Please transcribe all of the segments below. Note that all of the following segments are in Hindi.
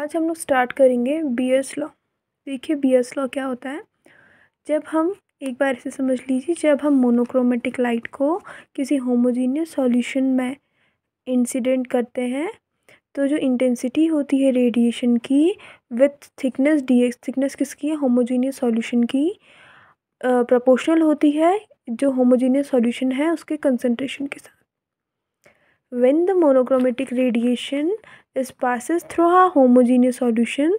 आज हम लोग स्टार्ट करेंगे एस लॉ देखिए एस लॉ क्या होता है जब हम एक बार इसे समझ लीजिए जब हम मोनोक्रोमेटिक लाइट को किसी होमोजीनियस सॉल्यूशन में इंसिडेंट करते हैं तो जो इंटेंसिटी होती है रेडिएशन की with thickness D X thickness किसकी है होमोजीनियस सॉल्यूशन की प्रोपोर्शनल होती है जो होमोजीनियस सॉल्यूशन है उसके कंसनट्रेशन के साथ When the monochromatic radiation is passes through a homogeneous solution,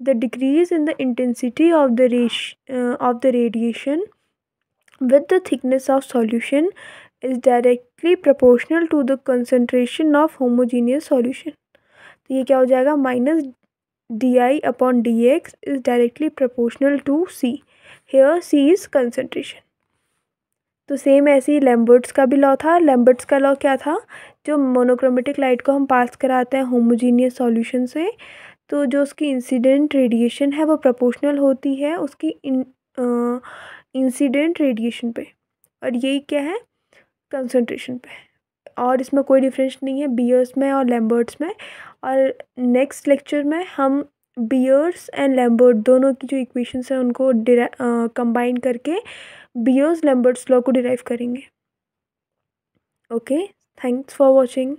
the decrease in the intensity of the, uh, of the radiation with the thickness of solution is directly proportional to the concentration of homogeneous solution. तो ये क्या हो जाएगा minus D I upon D X is directly proportional to C here C is concentration तो सेम ऐसे ही लैम्बर्ट्स का भी लॉ था लैम्बर्ट्स का लॉ क्या था जो मोनोक्रोमेटिक लाइट को हम पास कराते हैं होमोजीनियस सॉल्यूशन से तो जो उसकी इंसिडेंट रेडिएशन है वो प्रोपोर्शनल होती है उसकी इंसिडेंट रेडिएशन पे और यही क्या है कंसनट्रेशन पे और इसमें कोई डिफरेंस नहीं है बियर्स में और लैम्बर्ट्स में और नेक्स्ट लेक्चर में हम बियर्स एंड लैम्बर्ट दोनों की जो इक्वेशंस हैं उनको कंबाइन करके बियोज लैम्बर्ट्स लॉ को डिराइव करेंगे ओके थैंक्स फॉर वॉचिंग